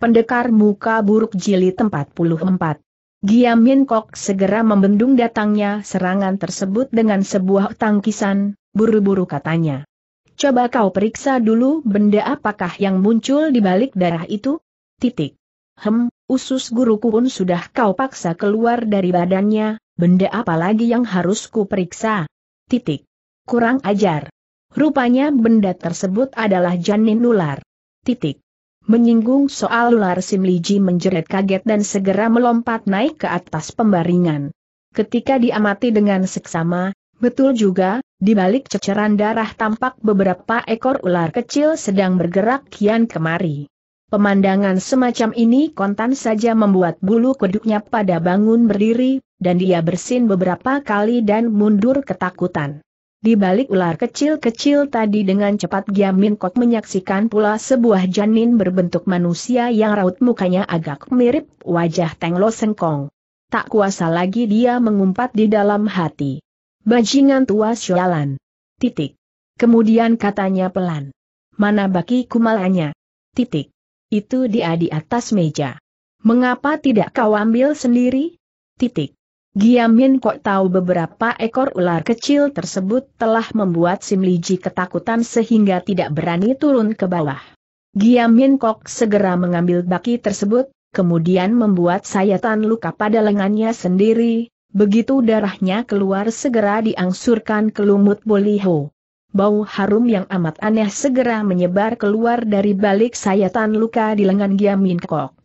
Pendekar Muka Buruk Jili 44. Giamin Kok segera membendung datangnya serangan tersebut dengan sebuah tangkisan, buru-buru katanya. Coba kau periksa dulu benda apakah yang muncul di balik darah itu? Titik. Hem, usus guruku pun sudah kau paksa keluar dari badannya, benda apa lagi yang harus ku periksa? Titik. Kurang ajar. Rupanya benda tersebut adalah janin ular. Titik. Menyinggung soal ular Simliji menjerit kaget dan segera melompat naik ke atas pembaringan. Ketika diamati dengan seksama, betul juga, di balik ceceran darah tampak beberapa ekor ular kecil sedang bergerak kian kemari. Pemandangan semacam ini kontan saja membuat bulu kuduknya pada bangun berdiri, dan dia bersin beberapa kali dan mundur ketakutan. Di balik ular kecil-kecil tadi dengan cepat Giamin kok menyaksikan pula sebuah janin berbentuk manusia yang raut mukanya agak mirip wajah Tenglo Sengkong. Tak kuasa lagi dia mengumpat di dalam hati. Bajingan tua sialan. Titik. Kemudian katanya pelan. Mana baki kumalanya? Titik. Itu dia di atas meja. Mengapa tidak kau ambil sendiri? Titik. Giamin kok tahu beberapa ekor ular kecil tersebut telah membuat Simliji ketakutan sehingga tidak berani turun ke bawah. Giamin kok segera mengambil baki tersebut, kemudian membuat sayatan luka pada lengannya sendiri, begitu darahnya keluar segera diangsurkan ke lumut boliho. Bau harum yang amat aneh segera menyebar keluar dari balik sayatan luka di lengan Giamin kok.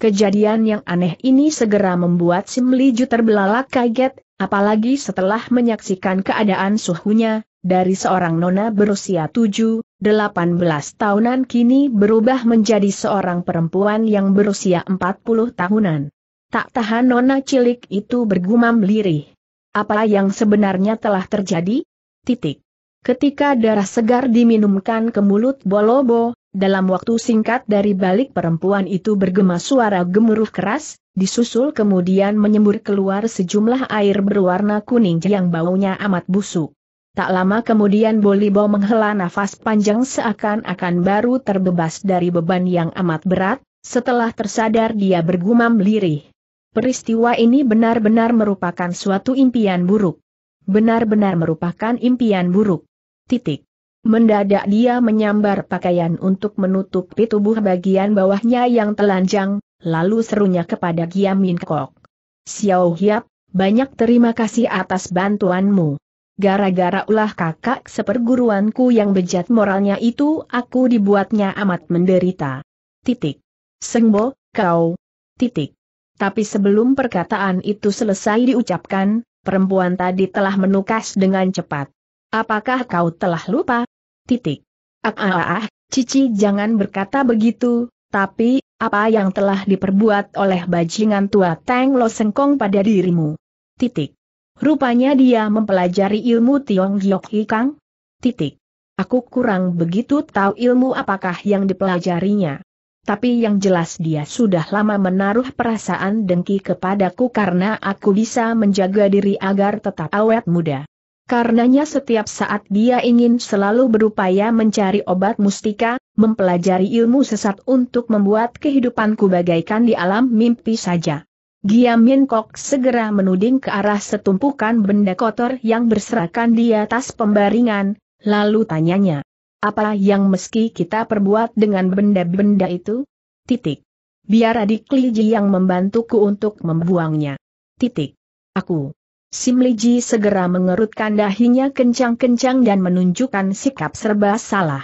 Kejadian yang aneh ini segera membuat Sim Liju terbelalak kaget, apalagi setelah menyaksikan keadaan suhunya, dari seorang nona berusia 7, 18 tahunan kini berubah menjadi seorang perempuan yang berusia 40 tahunan. Tak tahan nona cilik itu bergumam lirih. Apa yang sebenarnya telah terjadi? Titik. Ketika darah segar diminumkan ke mulut Bolobo, dalam waktu singkat dari balik perempuan itu bergema suara gemuruh keras, disusul kemudian menyembur keluar sejumlah air berwarna kuning yang baunya amat busuk. Tak lama kemudian Bolibo menghela nafas panjang seakan-akan baru terbebas dari beban yang amat berat, setelah tersadar dia bergumam lirih. Peristiwa ini benar-benar merupakan suatu impian buruk. Benar-benar merupakan impian buruk. Titik. Mendadak dia menyambar pakaian untuk menutupi tubuh bagian bawahnya yang telanjang, lalu serunya kepada Min Kok. Xiao Hiap, banyak terima kasih atas bantuanmu. Gara-gara ulah kakak seperguruanku yang bejat moralnya itu aku dibuatnya amat menderita. Titik. Sengbo, kau. Titik. Tapi sebelum perkataan itu selesai diucapkan, perempuan tadi telah menukas dengan cepat. Apakah kau telah lupa? Titik. Ah, ah, ah, ah, Cici jangan berkata begitu, tapi, apa yang telah diperbuat oleh bajingan tua Teng Lo Sengkong pada dirimu? Titik. Rupanya dia mempelajari ilmu Tiong Giok Hikang? Titik. Aku kurang begitu tahu ilmu apakah yang dipelajarinya. Tapi yang jelas dia sudah lama menaruh perasaan dengki kepadaku karena aku bisa menjaga diri agar tetap awet muda. Karenanya setiap saat dia ingin selalu berupaya mencari obat mustika, mempelajari ilmu sesat untuk membuat kehidupanku bagaikan di alam mimpi saja. Min Kok segera menuding ke arah setumpukan benda kotor yang berserakan di atas pembaringan, lalu tanyanya. Apa yang meski kita perbuat dengan benda-benda itu? Titik. Biar adik Liji yang membantuku untuk membuangnya. Titik. Aku. Sim Liji segera mengerutkan dahinya kencang-kencang dan menunjukkan sikap serba salah.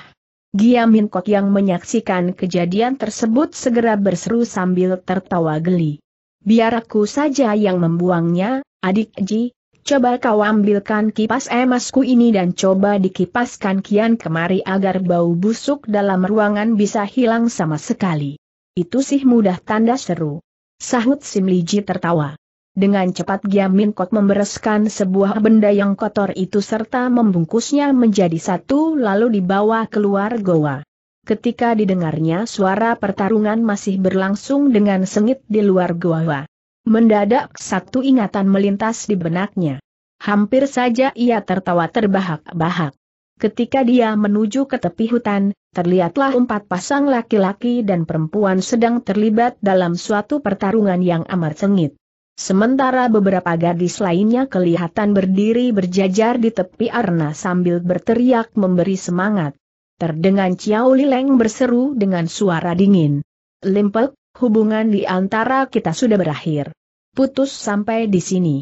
Gia Min Kok yang menyaksikan kejadian tersebut segera berseru sambil tertawa geli. Biar aku saja yang membuangnya, adik Ji, coba kau ambilkan kipas emasku ini dan coba dikipaskan kian kemari agar bau busuk dalam ruangan bisa hilang sama sekali. Itu sih mudah tanda seru. Sahut Sim Liji tertawa. Dengan cepat Giamin Kot membereskan sebuah benda yang kotor itu serta membungkusnya menjadi satu lalu dibawa keluar goa. Ketika didengarnya suara pertarungan masih berlangsung dengan sengit di luar goa. Mendadak satu ingatan melintas di benaknya. Hampir saja ia tertawa terbahak-bahak. Ketika dia menuju ke tepi hutan, terlihatlah empat pasang laki-laki dan perempuan sedang terlibat dalam suatu pertarungan yang amat sengit. Sementara beberapa gadis lainnya kelihatan berdiri berjajar di tepi arna sambil berteriak memberi semangat. Terdengar Ciao Lileng berseru dengan suara dingin. Limpek, hubungan di antara kita sudah berakhir. Putus sampai di sini.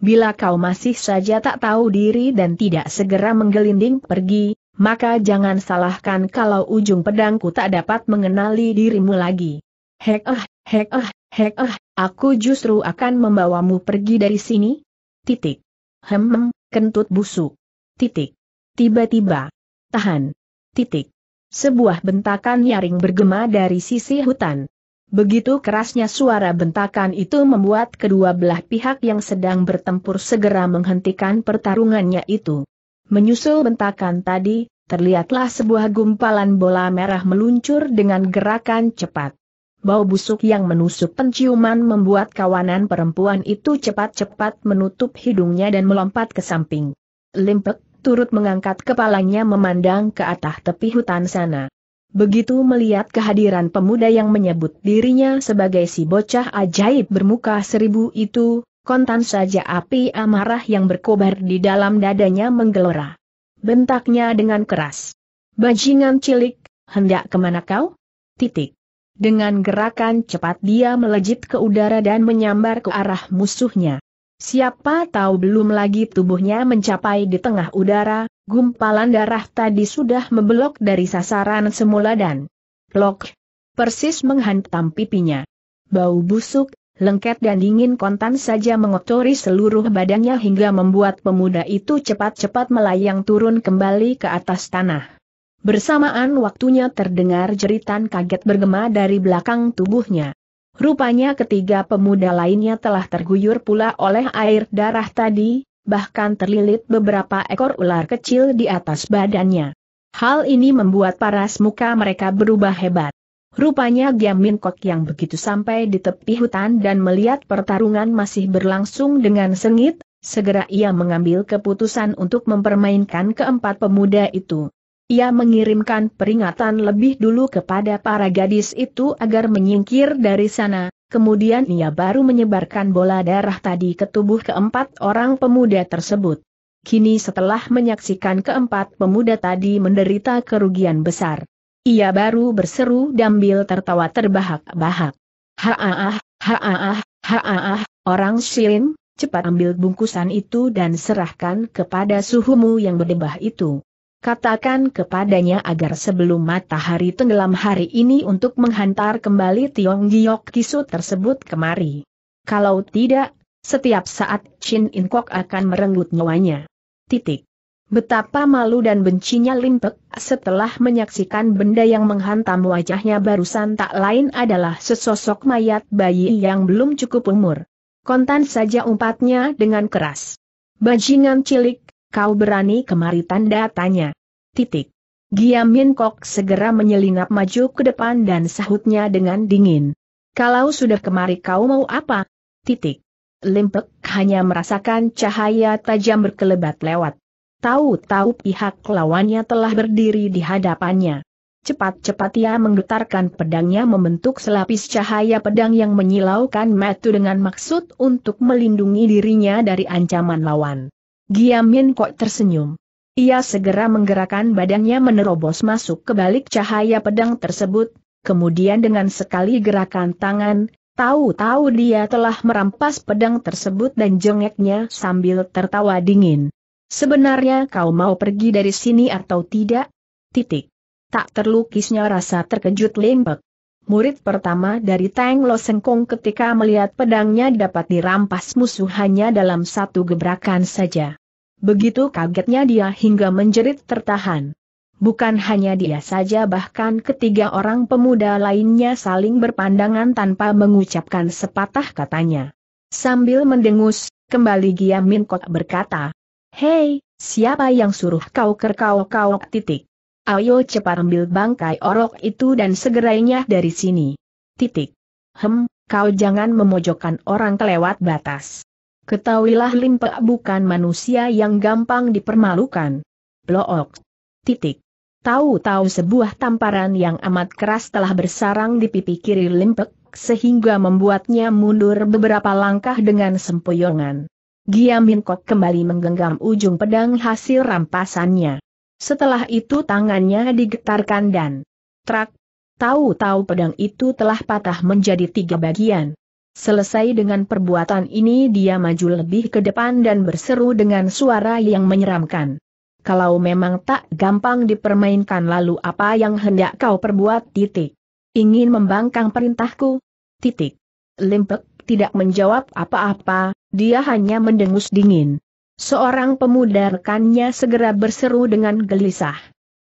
Bila kau masih saja tak tahu diri dan tidak segera menggelinding pergi, maka jangan salahkan kalau ujung pedangku tak dapat mengenali dirimu lagi. Hek eh, hek eh. Hek eh, aku justru akan membawamu pergi dari sini? Titik. Hem, kentut busuk. Titik. Tiba-tiba. Tahan. Titik. Sebuah bentakan nyaring bergema dari sisi hutan. Begitu kerasnya suara bentakan itu membuat kedua belah pihak yang sedang bertempur segera menghentikan pertarungannya itu. Menyusul bentakan tadi, terlihatlah sebuah gumpalan bola merah meluncur dengan gerakan cepat. Bau busuk yang menusuk penciuman membuat kawanan perempuan itu cepat-cepat menutup hidungnya dan melompat ke samping. Limpek, turut mengangkat kepalanya memandang ke atas tepi hutan sana. Begitu melihat kehadiran pemuda yang menyebut dirinya sebagai si bocah ajaib bermuka seribu itu, kontan saja api amarah yang berkobar di dalam dadanya menggelora. Bentaknya dengan keras. Bajingan cilik, hendak kemana kau? Titik. Dengan gerakan cepat dia melejit ke udara dan menyambar ke arah musuhnya. Siapa tahu belum lagi tubuhnya mencapai di tengah udara, gumpalan darah tadi sudah membelok dari sasaran semula dan plok, persis menghantam pipinya. Bau busuk, lengket dan dingin kontan saja mengotori seluruh badannya hingga membuat pemuda itu cepat-cepat melayang turun kembali ke atas tanah. Bersamaan waktunya terdengar jeritan kaget bergema dari belakang tubuhnya. Rupanya ketiga pemuda lainnya telah terguyur pula oleh air darah tadi, bahkan terlilit beberapa ekor ular kecil di atas badannya. Hal ini membuat paras muka mereka berubah hebat. Rupanya Giamin Kok yang begitu sampai di tepi hutan dan melihat pertarungan masih berlangsung dengan sengit, segera ia mengambil keputusan untuk mempermainkan keempat pemuda itu. Ia mengirimkan peringatan lebih dulu kepada para gadis itu agar menyingkir dari sana, kemudian ia baru menyebarkan bola darah tadi ke tubuh keempat orang pemuda tersebut. Kini setelah menyaksikan keempat pemuda tadi menderita kerugian besar. Ia baru berseru dambil tertawa terbahak-bahak. Haaah, haaah, haaah, orang sirim, cepat ambil bungkusan itu dan serahkan kepada suhumu yang berdebah itu. Katakan kepadanya agar sebelum matahari tenggelam hari ini untuk menghantar kembali Tiong Giok Kisu tersebut kemari. Kalau tidak, setiap saat Chin In Kok akan merenggut nyawanya. Titik. Betapa malu dan bencinya Lim Limpek setelah menyaksikan benda yang menghantam wajahnya barusan tak lain adalah sesosok mayat bayi yang belum cukup umur. Kontan saja umpatnya dengan keras. Bajingan cilik, Kau berani kemari tanda tanya. Titik. Giam Min Kok segera menyelinap maju ke depan dan sahutnya dengan dingin. Kalau sudah kemari kau mau apa? Titik. Limpek hanya merasakan cahaya tajam berkelebat lewat. Tahu-tahu pihak lawannya telah berdiri di hadapannya. Cepat-cepat ia menggetarkan pedangnya membentuk selapis cahaya pedang yang menyilaukan metu dengan maksud untuk melindungi dirinya dari ancaman lawan. Giamin Kok tersenyum. Ia segera menggerakkan badannya menerobos masuk ke balik cahaya pedang tersebut, kemudian dengan sekali gerakan tangan, tahu-tahu dia telah merampas pedang tersebut dan jengeknya sambil tertawa dingin. Sebenarnya kau mau pergi dari sini atau tidak? Titik. Tak terlukisnya rasa terkejut lembek. Murid pertama dari Tang Lo Sengkong ketika melihat pedangnya dapat dirampas musuhannya dalam satu gebrakan saja. Begitu kagetnya dia hingga menjerit tertahan. Bukan hanya dia saja bahkan ketiga orang pemuda lainnya saling berpandangan tanpa mengucapkan sepatah katanya. Sambil mendengus, kembali Gia Minkot berkata, Hei, siapa yang suruh kau kerkau-kau titik? Ayo cepat ambil bangkai orok itu dan segerainya dari sini. Titik. Hem, kau jangan memojokkan orang kelewat batas. Ketahuilah Limpek bukan manusia yang gampang dipermalukan. Blok. Titik. Tahu-tahu sebuah tamparan yang amat keras telah bersarang di pipi kiri Limpek, sehingga membuatnya mundur beberapa langkah dengan sempoyongan. Kok kembali menggenggam ujung pedang hasil rampasannya. Setelah itu tangannya digetarkan dan trak, tahu-tahu pedang itu telah patah menjadi tiga bagian. Selesai dengan perbuatan ini dia maju lebih ke depan dan berseru dengan suara yang menyeramkan. Kalau memang tak gampang dipermainkan lalu apa yang hendak kau perbuat titik. Ingin membangkang perintahku? Titik. Limpek tidak menjawab apa-apa, dia hanya mendengus dingin. Seorang pemuda rekannya segera berseru dengan gelisah.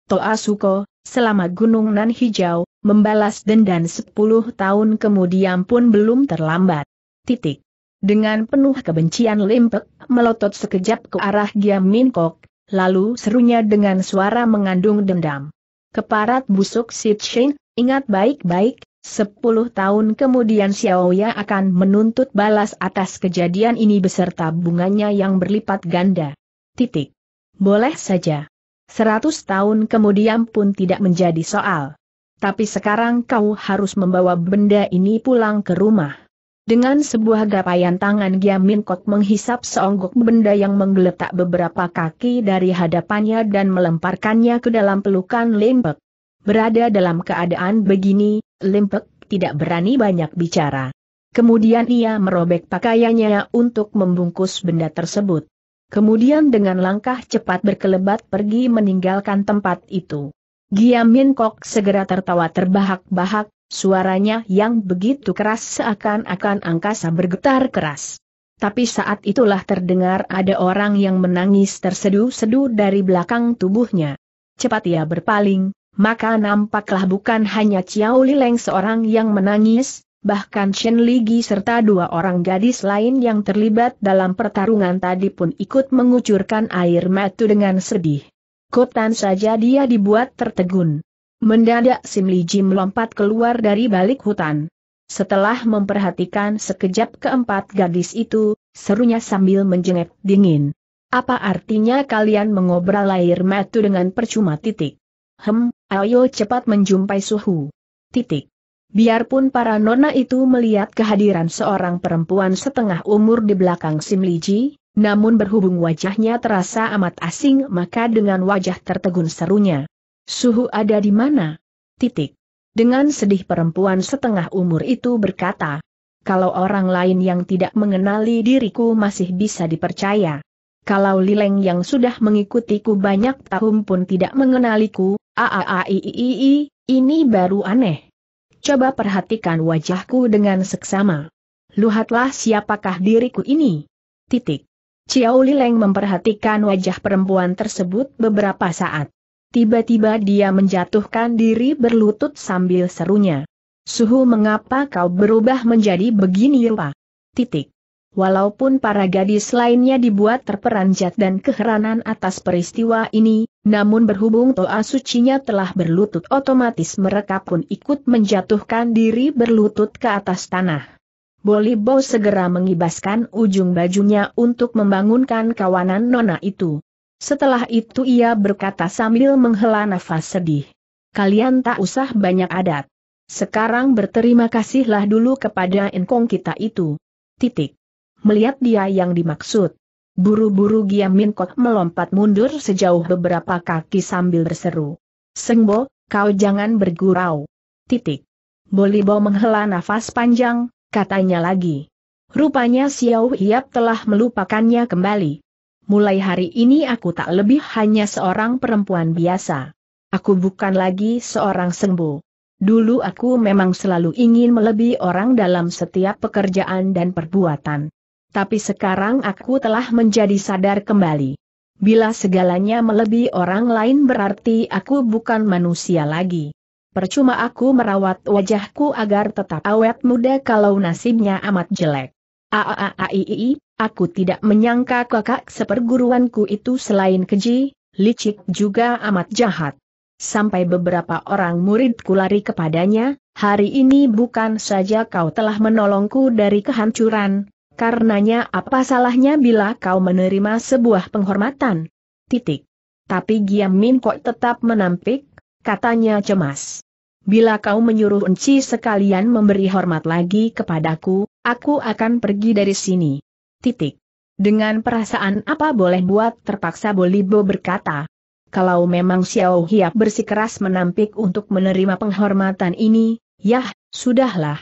Toa Suko, selama Gunung Nan Hijau, membalas dendam 10 tahun kemudian pun belum terlambat. Titik. Dengan penuh kebencian limpek, melotot sekejap ke arah Giam Min Kok, lalu serunya dengan suara mengandung dendam. Keparat busuk Sid Shin, ingat baik-baik, 10 tahun kemudian Xiao Xiaoya akan menuntut balas atas kejadian ini beserta bunganya yang berlipat ganda. Titik. Boleh saja. 100 tahun kemudian pun tidak menjadi soal tapi sekarang kau harus membawa benda ini pulang ke rumah. Dengan sebuah gapayan tangan Giamin Kot menghisap seonggok benda yang menggeletak beberapa kaki dari hadapannya dan melemparkannya ke dalam pelukan Limpek. Berada dalam keadaan begini, Limpek tidak berani banyak bicara. Kemudian ia merobek pakaiannya untuk membungkus benda tersebut. Kemudian dengan langkah cepat berkelebat pergi meninggalkan tempat itu. Giam Min Kok segera tertawa terbahak-bahak, suaranya yang begitu keras seakan-akan angkasa bergetar keras. Tapi saat itulah terdengar ada orang yang menangis tersedu-sedu dari belakang tubuhnya. Cepat ia berpaling, maka nampaklah bukan hanya Li Lileng seorang yang menangis, bahkan Shen Gi serta dua orang gadis lain yang terlibat dalam pertarungan tadi pun ikut mengucurkan air mata dengan sedih. Kutan saja dia dibuat tertegun. Mendadak Sim Li Jim melompat keluar dari balik hutan. Setelah memperhatikan sekejap keempat gadis itu, serunya sambil menjengek dingin. Apa artinya kalian mengobrol air matu dengan percuma titik? Hem, ayo cepat menjumpai suhu. Titik. Biarpun para nona itu melihat kehadiran seorang perempuan setengah umur di belakang Sim Li Ji, namun berhubung wajahnya terasa amat asing maka dengan wajah tertegun serunya. Suhu ada di mana? Titik. Dengan sedih perempuan setengah umur itu berkata, kalau orang lain yang tidak mengenali diriku masih bisa dipercaya. Kalau Lileng yang sudah mengikutiku banyak tahun pun tidak mengenaliku, aaaiiii, ini baru aneh. Coba perhatikan wajahku dengan seksama. Luhatlah siapakah diriku ini. Titik. Ciau Lileng memperhatikan wajah perempuan tersebut beberapa saat. Tiba-tiba dia menjatuhkan diri berlutut sambil serunya. Suhu mengapa kau berubah menjadi begini rupa? Titik. Walaupun para gadis lainnya dibuat terperanjat dan keheranan atas peristiwa ini, namun berhubung toa sucinya telah berlutut otomatis mereka pun ikut menjatuhkan diri berlutut ke atas tanah. Bolibo segera mengibaskan ujung bajunya untuk membangunkan kawanan nona itu. Setelah itu ia berkata sambil menghela nafas sedih. Kalian tak usah banyak adat. Sekarang berterima kasihlah dulu kepada engkong kita itu. Titik. Melihat dia yang dimaksud. Buru-buru Giam Min Kok melompat mundur sejauh beberapa kaki sambil berseru. Sengbo, kau jangan bergurau. Titik. Bolibo menghela nafas panjang, katanya lagi. Rupanya Xiao Hiap telah melupakannya kembali. Mulai hari ini aku tak lebih hanya seorang perempuan biasa. Aku bukan lagi seorang sembuh. Dulu aku memang selalu ingin melebihi orang dalam setiap pekerjaan dan perbuatan. Tapi sekarang aku telah menjadi sadar kembali. Bila segalanya melebihi orang lain berarti aku bukan manusia lagi. Percuma aku merawat wajahku agar tetap awet muda kalau nasibnya amat jelek. Aaaaiii, aku tidak menyangka kakak seperguruanku itu selain keji, licik juga amat jahat. Sampai beberapa orang muridku lari kepadanya, hari ini bukan saja kau telah menolongku dari kehancuran, karenanya apa salahnya bila kau menerima sebuah penghormatan? Titik. Tapi Giam Min kok tetap menampik, katanya cemas. Bila kau menyuruh Enci sekalian memberi hormat lagi kepadaku, aku akan pergi dari sini. Titik. Dengan perasaan apa boleh buat terpaksa Bolibo berkata. Kalau memang Xiao Hiap bersikeras menampik untuk menerima penghormatan ini, yah, sudahlah.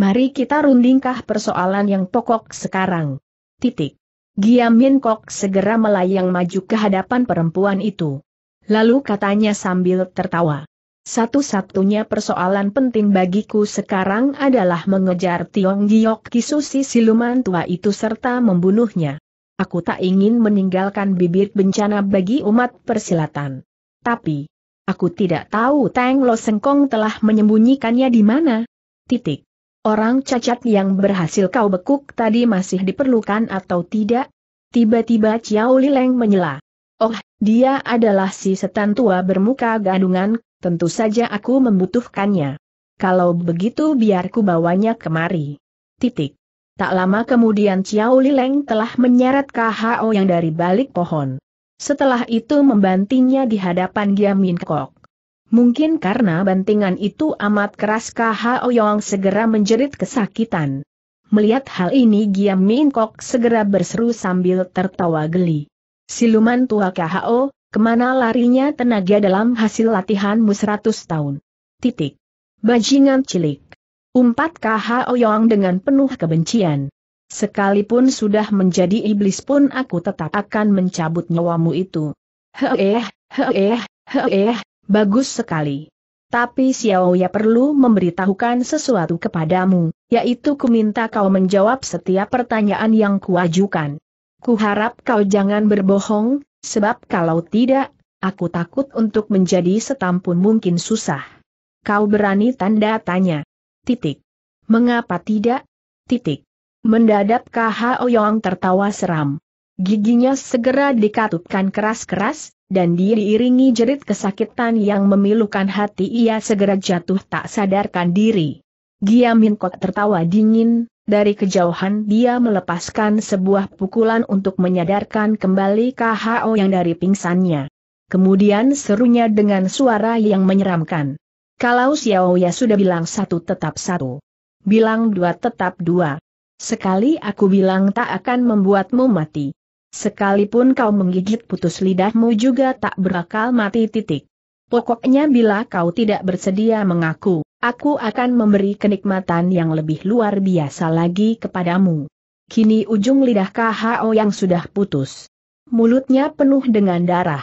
Mari kita rundingkah persoalan yang pokok sekarang. Titik. Giamin Kok segera melayang maju ke hadapan perempuan itu. Lalu katanya sambil tertawa. Satu-satunya persoalan penting bagiku sekarang adalah mengejar Tiong Giok Kisusi siluman tua itu serta membunuhnya. Aku tak ingin meninggalkan bibir bencana bagi umat persilatan. Tapi, aku tidak tahu Tang Lo Sengkong telah menyembunyikannya di mana. Titik. Orang cacat yang berhasil kau bekuk tadi masih diperlukan atau tidak? Tiba-tiba Ciao Lileng menyela. Oh, dia adalah si setan tua bermuka gadungan, tentu saja aku membutuhkannya. Kalau begitu biarku bawanya kemari. Titik. Tak lama kemudian Ciao Lileng telah menyeret KHO yang dari balik pohon. Setelah itu membantingnya di hadapan Giamin Kok. Mungkin karena bantingan itu amat keras KHO yang segera menjerit kesakitan. Melihat hal ini Min Kok segera berseru sambil tertawa geli. Siluman tua KHO, kemana larinya tenaga dalam hasil latihanmu 100 tahun? Titik. Bajingan cilik. Umpat KHO Yong dengan penuh kebencian. Sekalipun sudah menjadi iblis pun aku tetap akan mencabut nyawamu itu. Heeh, heeh, heeh, bagus sekali. Tapi Xiao ya perlu memberitahukan sesuatu kepadamu, yaitu ku minta kau menjawab setiap pertanyaan yang kuajukan. Kuharap kau jangan berbohong, sebab kalau tidak, aku takut untuk menjadi setampun mungkin susah. Kau berani tanda tanya. Titik. Mengapa tidak? Titik. Mendadak KH Oyong tertawa seram. Giginya segera dikatupkan keras-keras, dan diiringi jerit kesakitan yang memilukan hati ia segera jatuh tak sadarkan diri. Giamin Kok tertawa dingin, dari kejauhan dia melepaskan sebuah pukulan untuk menyadarkan kembali KHO yang dari pingsannya. Kemudian serunya dengan suara yang menyeramkan. Kalau Xiao Ya sudah bilang satu tetap satu. Bilang dua tetap dua. Sekali aku bilang tak akan membuatmu mati. Sekalipun kau menggigit putus lidahmu juga tak berakal mati titik. Pokoknya bila kau tidak bersedia mengaku, aku akan memberi kenikmatan yang lebih luar biasa lagi kepadamu. Kini ujung lidah KHO yang sudah putus. Mulutnya penuh dengan darah.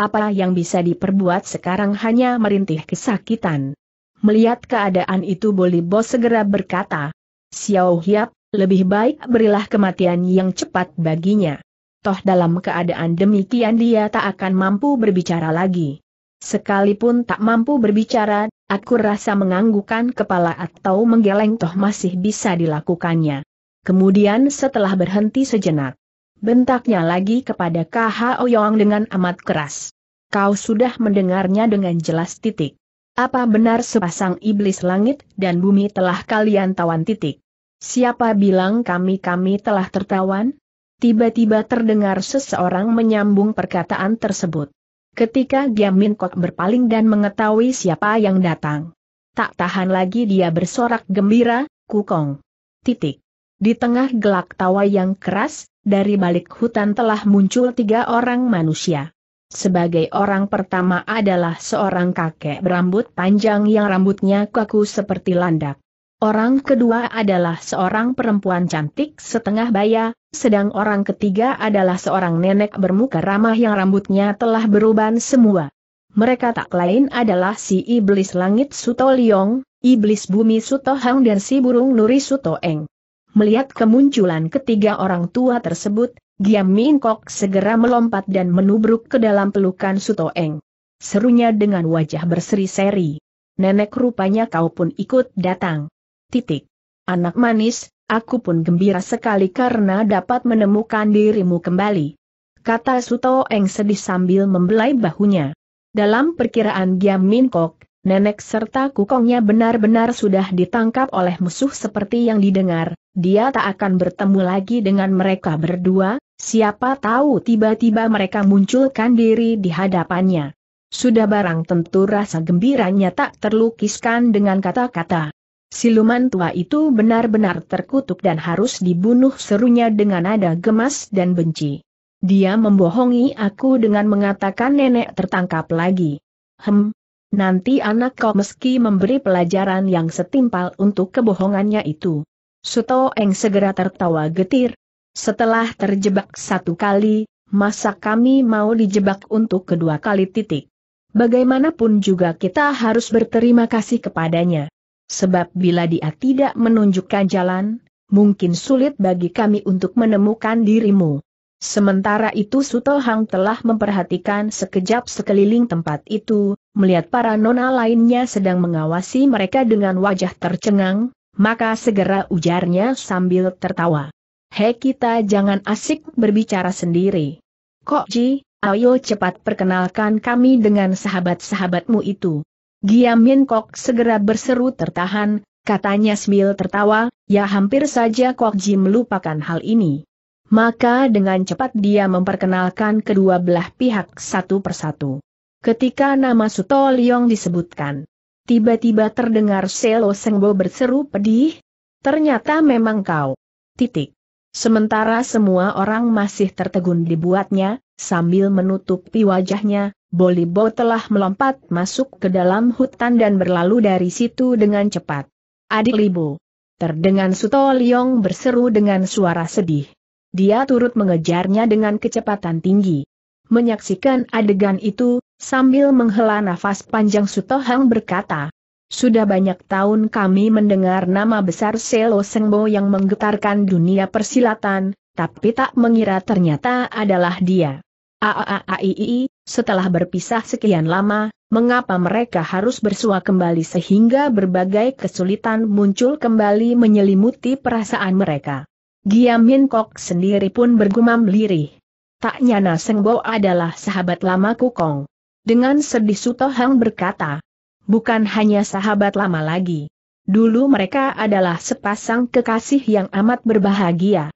Apa yang bisa diperbuat sekarang hanya merintih kesakitan. Melihat keadaan itu Bolibo segera berkata, Xiao Hiap, lebih baik berilah kematian yang cepat baginya. Toh dalam keadaan demikian dia tak akan mampu berbicara lagi. Sekalipun tak mampu berbicara, Aku rasa menganggukan kepala atau menggeleng toh masih bisa dilakukannya. Kemudian setelah berhenti sejenak, bentaknya lagi kepada KH Oyong dengan amat keras. Kau sudah mendengarnya dengan jelas titik. Apa benar sepasang iblis langit dan bumi telah kalian tawan titik? Siapa bilang kami-kami telah tertawan? Tiba-tiba terdengar seseorang menyambung perkataan tersebut. Ketika Giam Min Kok berpaling dan mengetahui siapa yang datang. Tak tahan lagi dia bersorak gembira, kukong. Titik. Di tengah gelak tawa yang keras, dari balik hutan telah muncul tiga orang manusia. Sebagai orang pertama adalah seorang kakek berambut panjang yang rambutnya kaku seperti landak. Orang kedua adalah seorang perempuan cantik setengah baya, sedang orang ketiga adalah seorang nenek bermuka ramah yang rambutnya telah beruban semua. Mereka tak lain adalah si iblis langit Suto Liong, iblis bumi Suto Hang dan si burung nuri Suto Eng. Melihat kemunculan ketiga orang tua tersebut, Giam Min Kok segera melompat dan menubruk ke dalam pelukan Suto Eng. Serunya dengan wajah berseri-seri. Nenek rupanya kau pun ikut datang. Titik. Anak manis, aku pun gembira sekali karena dapat menemukan dirimu kembali. Kata Suto Eng sedih sambil membelai bahunya. Dalam perkiraan Giam Min Kok, nenek serta kukongnya benar-benar sudah ditangkap oleh musuh seperti yang didengar, dia tak akan bertemu lagi dengan mereka berdua, siapa tahu tiba-tiba mereka munculkan diri di hadapannya. Sudah barang tentu rasa gembiranya tak terlukiskan dengan kata-kata. Siluman tua itu benar-benar terkutuk dan harus dibunuh serunya dengan nada gemas dan benci. Dia membohongi aku dengan mengatakan nenek tertangkap lagi. Hem, nanti anak kau meski memberi pelajaran yang setimpal untuk kebohongannya itu. Suto Eng segera tertawa getir. Setelah terjebak satu kali, masa kami mau dijebak untuk kedua kali titik. Bagaimanapun juga kita harus berterima kasih kepadanya. Sebab bila dia tidak menunjukkan jalan, mungkin sulit bagi kami untuk menemukan dirimu. Sementara itu Suto Hang telah memperhatikan sekejap sekeliling tempat itu, melihat para nona lainnya sedang mengawasi mereka dengan wajah tercengang, maka segera ujarnya sambil tertawa. Hei kita jangan asik berbicara sendiri. Kok Ji, ayo cepat perkenalkan kami dengan sahabat-sahabatmu itu. Giam Min Kok segera berseru tertahan, katanya sambil tertawa, ya hampir saja Kok Ji melupakan hal ini. Maka dengan cepat dia memperkenalkan kedua belah pihak satu persatu. Ketika nama Suto Liong disebutkan, tiba-tiba terdengar Selo Sengbo berseru pedih, ternyata memang kau. Titik. Sementara semua orang masih tertegun dibuatnya, sambil menutupi wajahnya, Bolibo telah melompat masuk ke dalam hutan dan berlalu dari situ dengan cepat. Adik Libo. Terdengar Suto Liong berseru dengan suara sedih. Dia turut mengejarnya dengan kecepatan tinggi. Menyaksikan adegan itu, sambil menghela nafas panjang Suto Hang berkata, Sudah banyak tahun kami mendengar nama besar Selo Sengbo yang menggetarkan dunia persilatan, tapi tak mengira ternyata adalah dia. Aaai, setelah berpisah sekian lama, mengapa mereka harus bersua kembali sehingga berbagai kesulitan muncul kembali menyelimuti perasaan mereka. Giamin Kok sendiri pun bergumam lirih. Tak nyana Sengbo adalah sahabat lama Kukong. Dengan sedih Hang berkata, bukan hanya sahabat lama lagi. Dulu mereka adalah sepasang kekasih yang amat berbahagia.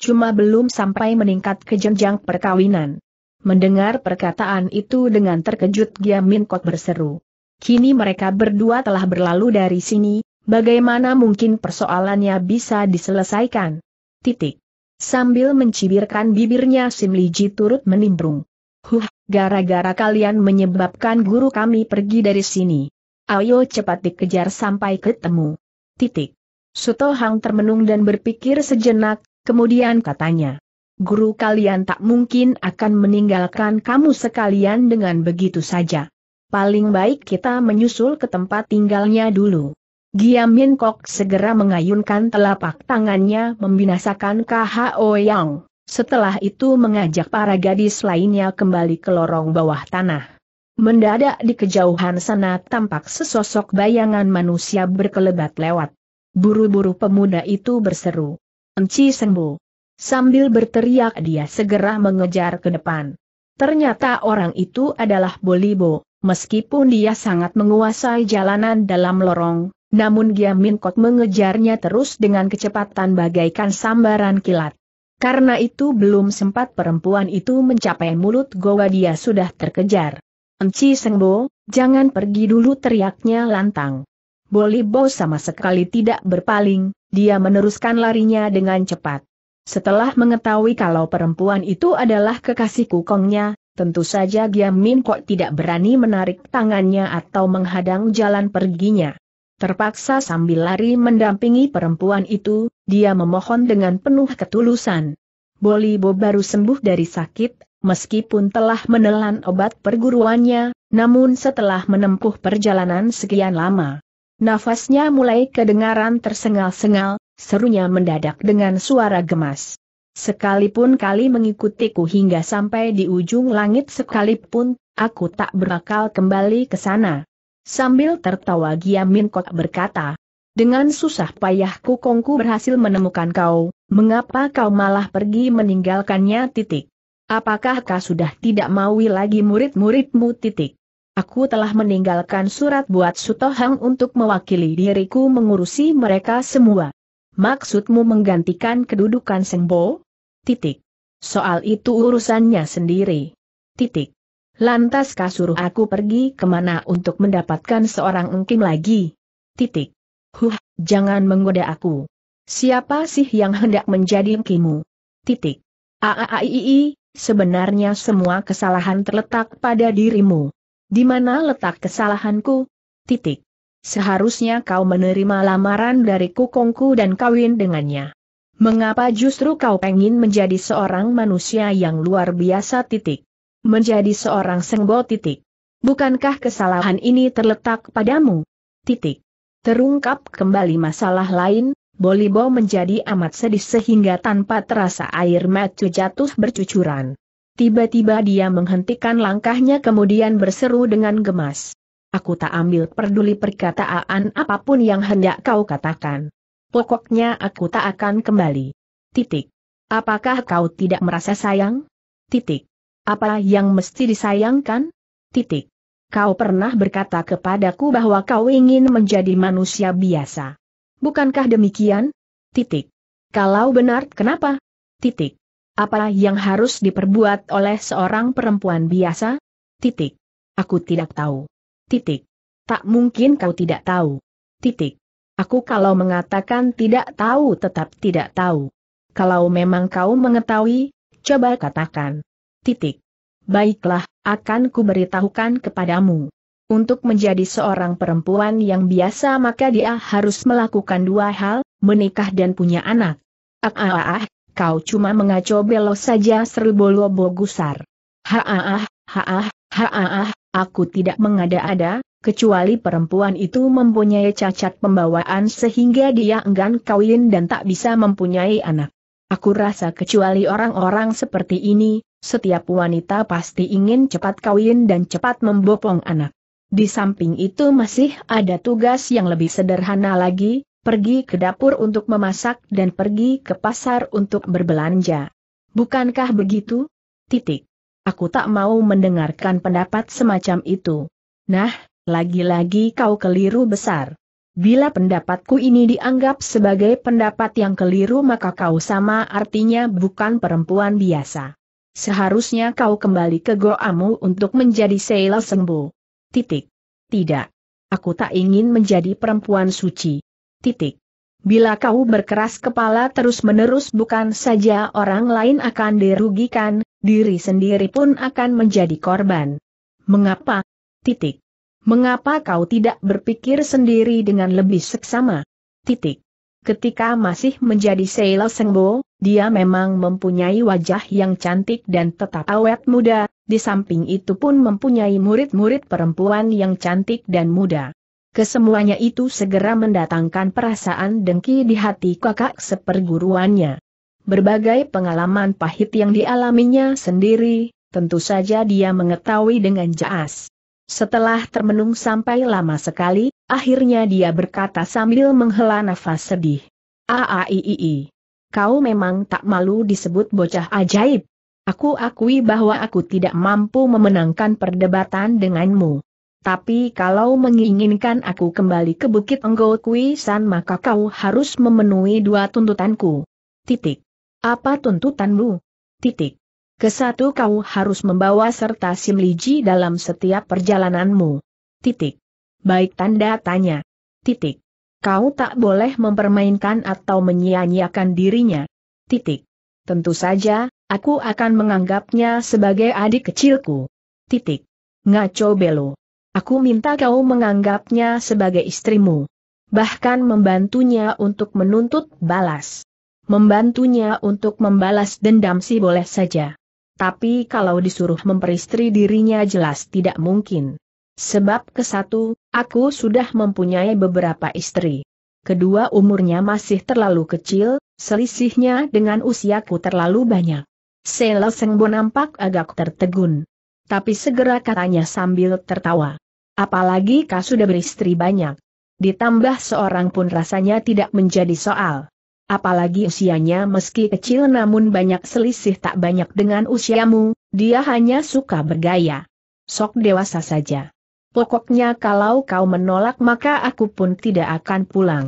Cuma belum sampai meningkat ke jenjang perkawinan. Mendengar perkataan itu dengan terkejut Giamin kok berseru. Kini mereka berdua telah berlalu dari sini, bagaimana mungkin persoalannya bisa diselesaikan? Titik. Sambil mencibirkan bibirnya Sim Liji turut menimbrung. Huh, gara-gara kalian menyebabkan guru kami pergi dari sini. Ayo cepat dikejar sampai ketemu. Titik. Suto Hang termenung dan berpikir sejenak, kemudian katanya guru kalian tak mungkin akan meninggalkan kamu sekalian dengan begitu saja. Paling baik kita menyusul ke tempat tinggalnya dulu. Giamin Kok segera mengayunkan telapak tangannya membinasakan KHO Yang. Setelah itu mengajak para gadis lainnya kembali ke lorong bawah tanah. Mendadak di kejauhan sana tampak sesosok bayangan manusia berkelebat lewat. Buru-buru pemuda itu berseru. Enci sembuh. Sambil berteriak dia segera mengejar ke depan. Ternyata orang itu adalah Bolibo, meskipun dia sangat menguasai jalanan dalam lorong, namun Giamin Kot mengejarnya terus dengan kecepatan bagaikan sambaran kilat. Karena itu belum sempat perempuan itu mencapai mulut goa dia sudah terkejar. Enci Sengbo, jangan pergi dulu teriaknya lantang. Bolibo sama sekali tidak berpaling, dia meneruskan larinya dengan cepat. Setelah mengetahui kalau perempuan itu adalah kekasih kukongnya, tentu saja Giam Min Kok tidak berani menarik tangannya atau menghadang jalan perginya. Terpaksa sambil lari mendampingi perempuan itu, dia memohon dengan penuh ketulusan. Bolibo baru sembuh dari sakit, Meskipun telah menelan obat perguruannya, namun setelah menempuh perjalanan sekian lama, nafasnya mulai kedengaran tersengal-sengal, serunya mendadak dengan suara gemas. Sekalipun kali mengikutiku hingga sampai di ujung langit sekalipun, aku tak berakal kembali ke sana. Sambil tertawa Giamin kok berkata, dengan susah payah kukongku berhasil menemukan kau, mengapa kau malah pergi meninggalkannya titik? Apakah kau sudah tidak maui lagi murid-muridmu titik? Aku telah meninggalkan surat buat Sutohang untuk mewakili diriku mengurusi mereka semua. Maksudmu menggantikan kedudukan Sengbo? Titik. Soal itu urusannya sendiri. Titik. Lantas kasur aku pergi kemana untuk mendapatkan seorang engkim lagi? Titik. Huh, jangan menggoda aku. Siapa sih yang hendak menjadi engkimu? Titik. Aaaii, sebenarnya semua kesalahan terletak pada dirimu. Di mana letak kesalahanku? Titik. Seharusnya kau menerima lamaran dari kukongku dan kawin dengannya. Mengapa justru kau pengen menjadi seorang manusia yang luar biasa titik? Menjadi seorang sengbo titik. Bukankah kesalahan ini terletak padamu? Titik. Terungkap kembali masalah lain, Bolibo menjadi amat sedih sehingga tanpa terasa air mata jatuh bercucuran. Tiba-tiba dia menghentikan langkahnya kemudian berseru dengan gemas. Aku tak ambil peduli perkataan apapun yang hendak kau katakan. Pokoknya aku tak akan kembali. Titik. Apakah kau tidak merasa sayang? Titik. Apa yang mesti disayangkan? Titik. Kau pernah berkata kepadaku bahwa kau ingin menjadi manusia biasa. Bukankah demikian? Titik. Kalau benar kenapa? Titik. Apa yang harus diperbuat oleh seorang perempuan biasa? Titik. Aku tidak tahu. Titik. Tak mungkin kau tidak tahu. Titik. Aku kalau mengatakan tidak tahu tetap tidak tahu. Kalau memang kau mengetahui, coba katakan. Titik. Baiklah, akan kuberitahukan kepadamu. Untuk menjadi seorang perempuan yang biasa maka dia harus melakukan dua hal, menikah dan punya anak. Ah kau cuma mengaco belo saja serbolobo gusar. Ha ah, ah, ah, ah. Haah, aku tidak mengada-ada, kecuali perempuan itu mempunyai cacat pembawaan sehingga dia enggan kawin dan tak bisa mempunyai anak. Aku rasa kecuali orang-orang seperti ini, setiap wanita pasti ingin cepat kawin dan cepat membopong anak. Di samping itu masih ada tugas yang lebih sederhana lagi, pergi ke dapur untuk memasak dan pergi ke pasar untuk berbelanja. Bukankah begitu? Titik aku tak mau mendengarkan pendapat semacam itu. Nah, lagi-lagi kau keliru besar. Bila pendapatku ini dianggap sebagai pendapat yang keliru maka kau sama artinya bukan perempuan biasa. Seharusnya kau kembali ke goamu untuk menjadi Seila Sembu. Titik. Tidak. Aku tak ingin menjadi perempuan suci. Titik. Bila kau berkeras kepala terus-menerus bukan saja orang lain akan dirugikan, diri sendiri pun akan menjadi korban. Mengapa? Titik. Mengapa kau tidak berpikir sendiri dengan lebih seksama? Titik. Ketika masih menjadi Seila Sengbo, dia memang mempunyai wajah yang cantik dan tetap awet muda, di samping itu pun mempunyai murid-murid perempuan yang cantik dan muda. Kesemuanya itu segera mendatangkan perasaan dengki di hati kakak seperguruannya. Berbagai pengalaman pahit yang dialaminya sendiri, tentu saja dia mengetahui dengan jelas. Setelah termenung sampai lama sekali, akhirnya dia berkata sambil menghela nafas sedih. Aaiii. Kau memang tak malu disebut bocah ajaib. Aku akui bahwa aku tidak mampu memenangkan perdebatan denganmu. Tapi kalau menginginkan aku kembali ke Bukit Enggol Kui San maka kau harus memenuhi dua tuntutanku. Titik. Apa tuntutanmu? Titik. Kesatu kau harus membawa serta Sim Liji dalam setiap perjalananmu. Titik. Baik tanda tanya. Titik. Kau tak boleh mempermainkan atau menyia-nyiakan dirinya. Titik. Tentu saja, aku akan menganggapnya sebagai adik kecilku. Titik. Ngaco Belo. Aku minta kau menganggapnya sebagai istrimu. Bahkan membantunya untuk menuntut balas membantunya untuk membalas dendam si boleh saja. Tapi kalau disuruh memperistri dirinya jelas tidak mungkin. Sebab ke satu, aku sudah mempunyai beberapa istri. Kedua umurnya masih terlalu kecil, selisihnya dengan usiaku terlalu banyak. Sela Sengbo nampak agak tertegun. Tapi segera katanya sambil tertawa. Apalagi kau sudah beristri banyak. Ditambah seorang pun rasanya tidak menjadi soal. Apalagi usianya meski kecil namun banyak selisih tak banyak dengan usiamu, dia hanya suka bergaya. Sok dewasa saja. Pokoknya kalau kau menolak maka aku pun tidak akan pulang.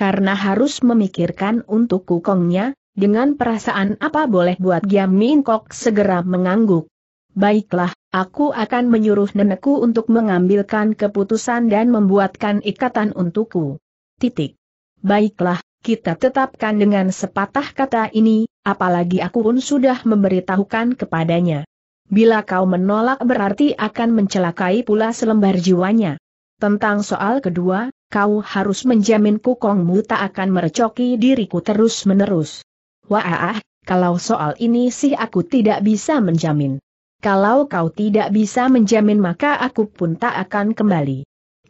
Karena harus memikirkan untuk kukongnya, dengan perasaan apa boleh buat Giam Mingkok segera mengangguk. Baiklah, aku akan menyuruh nenekku untuk mengambilkan keputusan dan membuatkan ikatan untukku. Titik. Baiklah, kita tetapkan dengan sepatah kata ini, apalagi aku pun sudah memberitahukan kepadanya. Bila kau menolak berarti akan mencelakai pula selembar jiwanya. Tentang soal kedua, kau harus menjamin kukongmu tak akan merecoki diriku terus-menerus. Wah, kalau soal ini sih aku tidak bisa menjamin. Kalau kau tidak bisa menjamin maka aku pun tak akan kembali.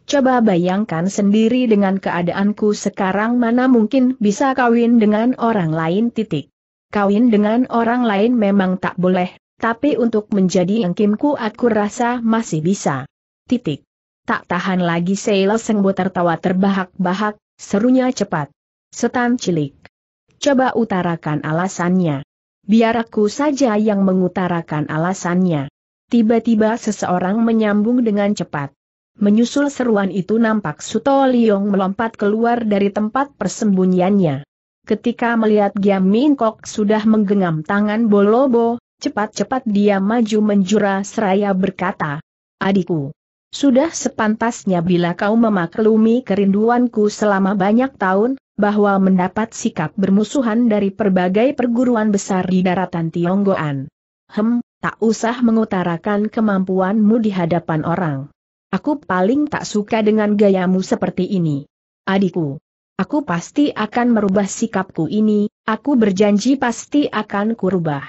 Coba bayangkan sendiri dengan keadaanku sekarang mana mungkin bisa kawin dengan orang lain titik. Kawin dengan orang lain memang tak boleh, tapi untuk menjadi engkimku aku rasa masih bisa. Titik. Tak tahan lagi Seila Sengbo tertawa terbahak-bahak, serunya cepat. Setan cilik. Coba utarakan alasannya. Biar aku saja yang mengutarakan alasannya. Tiba-tiba seseorang menyambung dengan cepat. Menyusul seruan itu nampak Suto Liong melompat keluar dari tempat persembunyiannya. Ketika melihat Giam Min Kok sudah menggenggam tangan Bolobo, cepat-cepat dia maju menjura seraya berkata, Adikku, sudah sepantasnya bila kau memaklumi kerinduanku selama banyak tahun, bahwa mendapat sikap bermusuhan dari berbagai perguruan besar di daratan Tionggoan. Hem, tak usah mengutarakan kemampuanmu di hadapan orang. Aku paling tak suka dengan gayamu seperti ini. Adikku. Aku pasti akan merubah sikapku ini, aku berjanji pasti akan kurubah.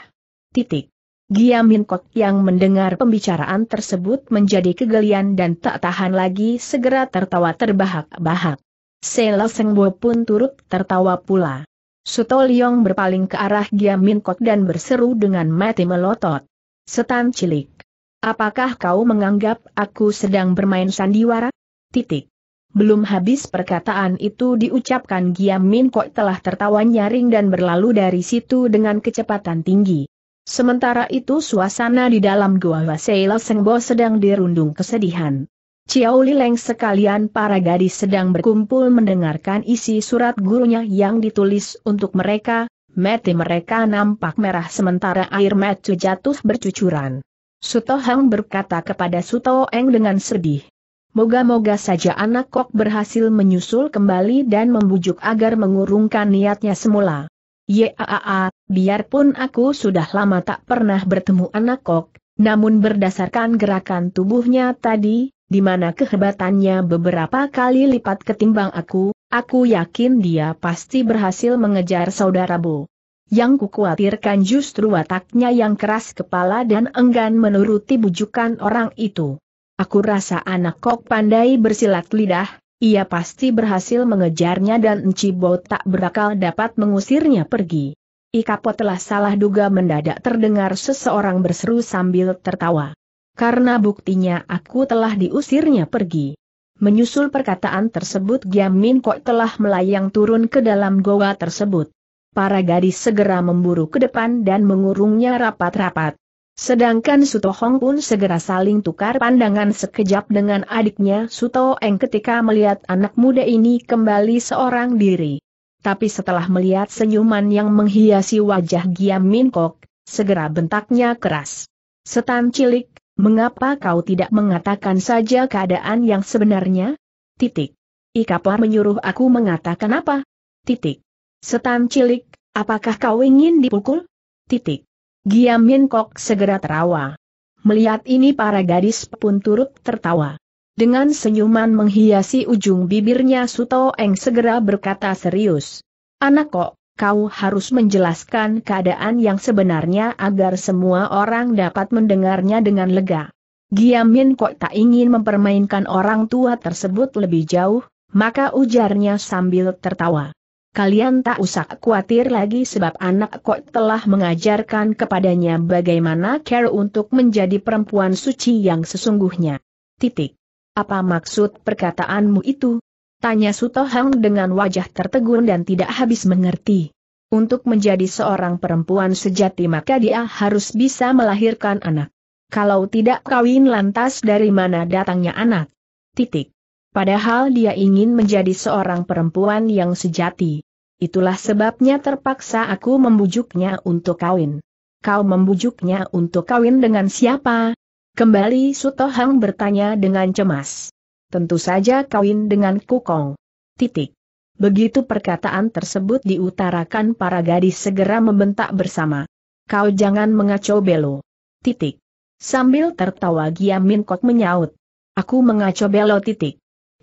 Titik. Giam Kok yang mendengar pembicaraan tersebut menjadi kegelian dan tak tahan lagi segera tertawa terbahak-bahak. Sela Sengbo pun turut tertawa pula. Suto Liong berpaling ke arah Giam Kok dan berseru dengan mati melotot. Setan cilik. Apakah kau menganggap aku sedang bermain sandiwara? Titik. Belum habis perkataan itu diucapkan Giam Min Kok telah tertawa nyaring dan berlalu dari situ dengan kecepatan tinggi. Sementara itu suasana di dalam gua Waseila Sengbo sedang dirundung kesedihan. Ciao Lileng sekalian para gadis sedang berkumpul mendengarkan isi surat gurunya yang ditulis untuk mereka, mati mereka nampak merah sementara air mata jatuh bercucuran. Suto Hang berkata kepada Suto Eng dengan sedih. Moga-moga saja anak kok berhasil menyusul kembali dan membujuk agar mengurungkan niatnya semula. Yaa, biarpun aku sudah lama tak pernah bertemu anak kok, namun berdasarkan gerakan tubuhnya tadi, di mana kehebatannya beberapa kali lipat ketimbang aku, aku yakin dia pasti berhasil mengejar saudara Bo. Yang kukhawatirkan justru wataknya yang keras kepala dan enggan menuruti bujukan orang itu. Aku rasa anak kok pandai bersilat lidah, ia pasti berhasil mengejarnya dan Encibo tak berakal dapat mengusirnya pergi. Ikapo telah salah duga mendadak terdengar seseorang berseru sambil tertawa. Karena buktinya aku telah diusirnya pergi. Menyusul perkataan tersebut Min kok telah melayang turun ke dalam goa tersebut para gadis segera memburu ke depan dan mengurungnya rapat-rapat. Sedangkan Suto Hong pun segera saling tukar pandangan sekejap dengan adiknya Suto Eng. ketika melihat anak muda ini kembali seorang diri. Tapi setelah melihat senyuman yang menghiasi wajah Giam Min Kok, segera bentaknya keras. Setan cilik, mengapa kau tidak mengatakan saja keadaan yang sebenarnya? Titik. Ikapar menyuruh aku mengatakan apa? Titik. Setan cilik, apakah kau ingin dipukul? Titik. Giam Min Kok segera terawa. Melihat ini para gadis pun turut tertawa. Dengan senyuman menghiasi ujung bibirnya Suto Eng segera berkata serius. Anak kok, kau harus menjelaskan keadaan yang sebenarnya agar semua orang dapat mendengarnya dengan lega. Giam Min kok tak ingin mempermainkan orang tua tersebut lebih jauh, maka ujarnya sambil tertawa kalian tak usah khawatir lagi sebab anak kok telah mengajarkan kepadanya bagaimana care untuk menjadi perempuan suci yang sesungguhnya. Titik. Apa maksud perkataanmu itu? Tanya Sutohang dengan wajah tertegun dan tidak habis mengerti. Untuk menjadi seorang perempuan sejati maka dia harus bisa melahirkan anak. Kalau tidak kawin lantas dari mana datangnya anak? Titik. Padahal dia ingin menjadi seorang perempuan yang sejati. Itulah sebabnya terpaksa aku membujuknya untuk kawin. Kau membujuknya untuk kawin dengan siapa? Kembali Sutohang bertanya dengan cemas. Tentu saja kawin dengan Kukong. Titik. Begitu perkataan tersebut diutarakan para gadis segera membentak bersama. Kau jangan mengacau belo. Titik. Sambil tertawa Giamin Kok menyaut. Aku mengacau belo titik.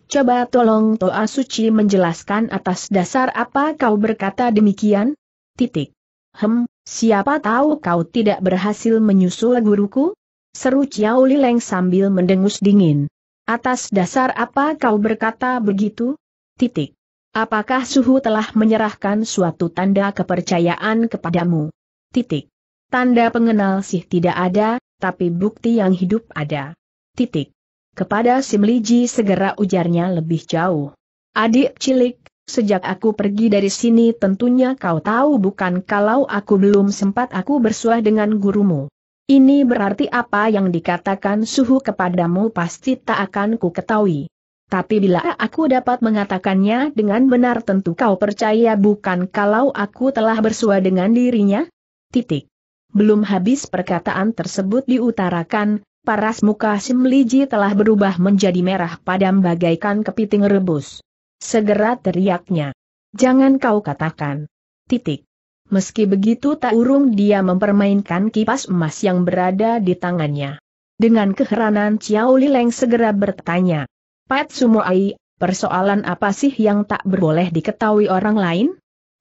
Coba tolong Toa Suci menjelaskan atas dasar apa kau berkata demikian? Titik. Hem, siapa tahu kau tidak berhasil menyusul guruku? Seru Ciao Lileng sambil mendengus dingin. Atas dasar apa kau berkata begitu? Titik. Apakah suhu telah menyerahkan suatu tanda kepercayaan kepadamu? Titik. Tanda pengenal sih tidak ada, tapi bukti yang hidup ada. Titik. Kepada Sim Liji segera ujarnya lebih jauh. Adik cilik, sejak aku pergi dari sini tentunya kau tahu bukan kalau aku belum sempat aku bersuah dengan gurumu. Ini berarti apa yang dikatakan suhu kepadamu pasti tak akan ku ketahui. Tapi bila aku dapat mengatakannya dengan benar tentu kau percaya bukan kalau aku telah bersuah dengan dirinya? Titik. Belum habis perkataan tersebut diutarakan, paras muka Simliji telah berubah menjadi merah padam bagaikan kepiting rebus. Segera teriaknya. Jangan kau katakan. Titik. Meski begitu tak urung dia mempermainkan kipas emas yang berada di tangannya. Dengan keheranan Ciao Leng segera bertanya. Pat Sumoai, persoalan apa sih yang tak berboleh diketahui orang lain?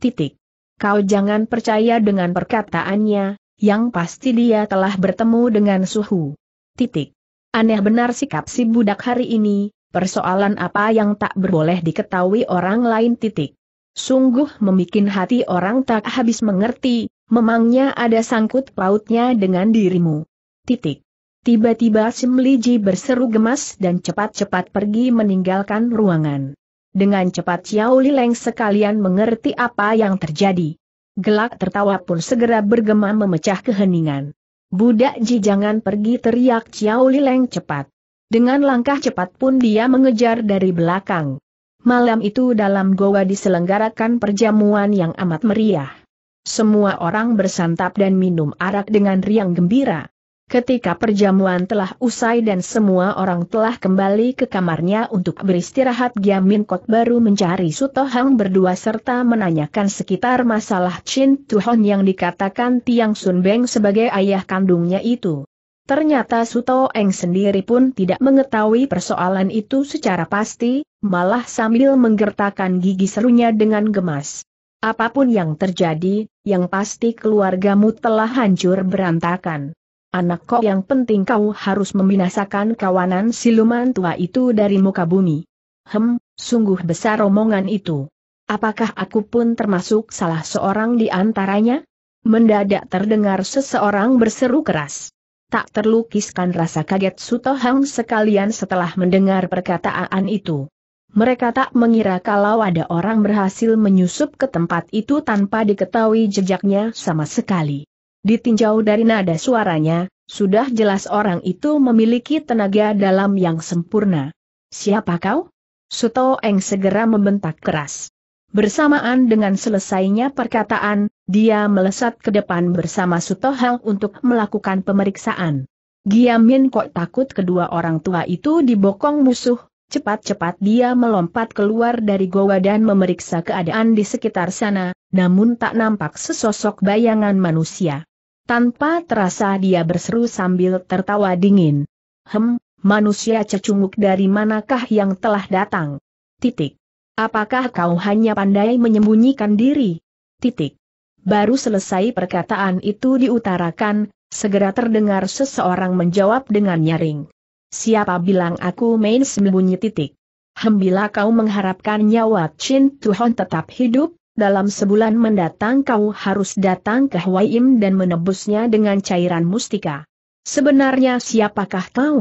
Titik. Kau jangan percaya dengan perkataannya, yang pasti dia telah bertemu dengan suhu. Titik. Aneh benar sikap si budak hari ini, persoalan apa yang tak berboleh diketahui orang lain titik. Sungguh membuat hati orang tak habis mengerti, memangnya ada sangkut pautnya dengan dirimu. Titik. Tiba-tiba Sim berseru gemas dan cepat-cepat pergi meninggalkan ruangan. Dengan cepat Xiao Lileng sekalian mengerti apa yang terjadi. Gelak tertawa pun segera bergema memecah keheningan. Budak Ji jangan pergi teriak Chiao Lileng cepat. Dengan langkah cepat pun dia mengejar dari belakang. Malam itu dalam goa diselenggarakan perjamuan yang amat meriah. Semua orang bersantap dan minum arak dengan riang gembira. Ketika perjamuan telah usai dan semua orang telah kembali ke kamarnya untuk beristirahat Giamin Kot baru mencari Sutohang berdua serta menanyakan sekitar masalah Chin Tuhon yang dikatakan Tiang Sun Beng sebagai ayah kandungnya itu. Ternyata Suto Eng sendiri pun tidak mengetahui persoalan itu secara pasti, malah sambil menggertakkan gigi serunya dengan gemas. Apapun yang terjadi, yang pasti keluargamu telah hancur berantakan. Anak kok yang penting kau harus membinasakan kawanan siluman tua itu dari muka bumi. Hem, sungguh besar omongan itu. Apakah aku pun termasuk salah seorang di antaranya? Mendadak terdengar seseorang berseru keras. Tak terlukiskan rasa kaget Sutohang sekalian setelah mendengar perkataan itu. Mereka tak mengira kalau ada orang berhasil menyusup ke tempat itu tanpa diketahui jejaknya sama sekali. Ditinjau dari nada suaranya, sudah jelas orang itu memiliki tenaga dalam yang sempurna. Siapa kau? Suto Eng segera membentak keras. Bersamaan dengan selesainya perkataan, dia melesat ke depan bersama Suto Hang untuk melakukan pemeriksaan. Giamin kok takut kedua orang tua itu dibokong musuh, cepat-cepat dia melompat keluar dari goa dan memeriksa keadaan di sekitar sana, namun tak nampak sesosok bayangan manusia. Tanpa terasa dia berseru sambil tertawa dingin. Hem, manusia cecunguk dari manakah yang telah datang? Titik. Apakah kau hanya pandai menyembunyikan diri? Titik. Baru selesai perkataan itu diutarakan, segera terdengar seseorang menjawab dengan nyaring. Siapa bilang aku main sembunyi titik? Hem kau mengharapkan nyawa Chin Tuhon tetap hidup, dalam sebulan mendatang kau harus datang ke Huayim dan menebusnya dengan cairan mustika. Sebenarnya siapakah kau?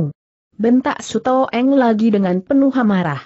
Bentak Suto Eng lagi dengan penuh amarah.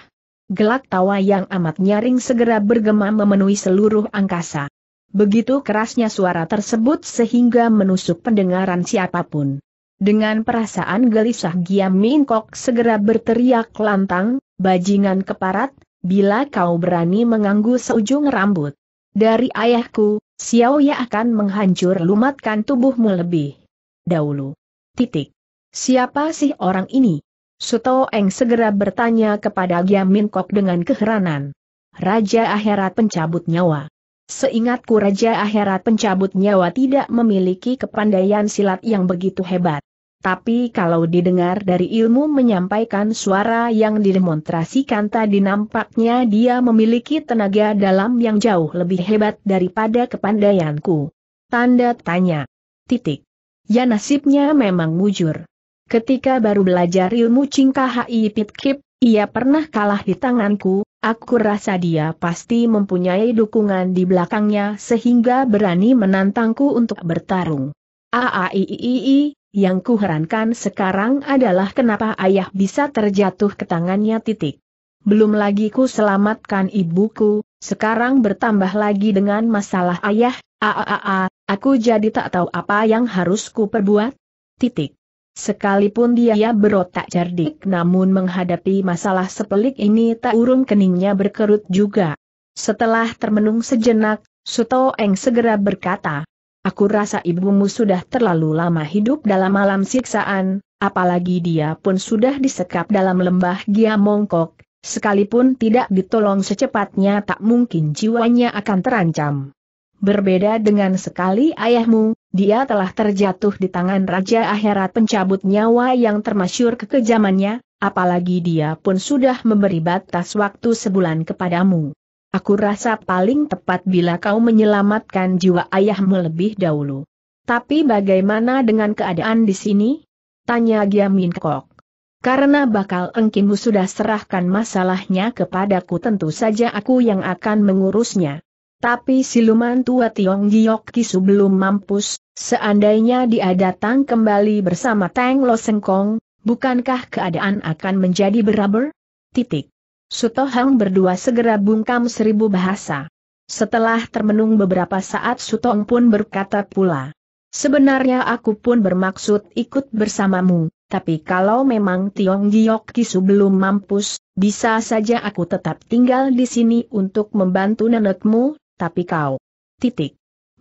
Gelak tawa yang amat nyaring segera bergema memenuhi seluruh angkasa. Begitu kerasnya suara tersebut sehingga menusuk pendengaran siapapun. Dengan perasaan gelisah Giam Minkok segera berteriak lantang, bajingan keparat, bila kau berani mengganggu seujung rambut dari ayahku, Xiao Ya akan menghancur lumatkan tubuhmu lebih dahulu. Titik. Siapa sih orang ini? Suto Eng segera bertanya kepada Giamin Kok dengan keheranan. Raja akhirat pencabut nyawa. Seingatku Raja akhirat pencabut nyawa tidak memiliki kepandaian silat yang begitu hebat. Tapi kalau didengar dari ilmu menyampaikan suara yang didemonstrasikan tadi nampaknya dia memiliki tenaga dalam yang jauh lebih hebat daripada kepandaianku. Tanda tanya. Titik. Ya nasibnya memang mujur. Ketika baru belajar ilmu HI Pitkip, ia pernah kalah di tanganku, aku rasa dia pasti mempunyai dukungan di belakangnya sehingga berani menantangku untuk bertarung. Aaiii, yang kuherankan sekarang adalah kenapa ayah bisa terjatuh ke tangannya titik. Belum lagi ku selamatkan ibuku, sekarang bertambah lagi dengan masalah ayah, aaa, aku jadi tak tahu apa yang harus ku perbuat. Titik. Sekalipun dia ya berotak cerdik namun menghadapi masalah sepelik ini tak urung keningnya berkerut juga. Setelah termenung sejenak, Suto Eng segera berkata, aku rasa ibumu sudah terlalu lama hidup dalam alam siksaan, apalagi dia pun sudah disekap dalam lembah Gia Mongkok, sekalipun tidak ditolong secepatnya tak mungkin jiwanya akan terancam. Berbeda dengan sekali ayahmu, dia telah terjatuh di tangan Raja Akhirat pencabut nyawa yang termasyur kekejamannya, apalagi dia pun sudah memberi batas waktu sebulan kepadamu. Aku rasa paling tepat bila kau menyelamatkan jiwa ayahmu lebih dahulu. Tapi bagaimana dengan keadaan di sini? Tanya Giamin Kok. Karena bakal engkimu sudah serahkan masalahnya kepadaku tentu saja aku yang akan mengurusnya. Tapi siluman tua Tiong Giok Kisu belum mampus, seandainya dia datang kembali bersama Tang Lo Sengkong, bukankah keadaan akan menjadi beraber? Titik. Sutohang berdua segera bungkam seribu bahasa. Setelah termenung beberapa saat Sutong pun berkata pula. Sebenarnya aku pun bermaksud ikut bersamamu, tapi kalau memang Tiong Giok Kisu belum mampus, bisa saja aku tetap tinggal di sini untuk membantu nenekmu, tapi kau. Titik.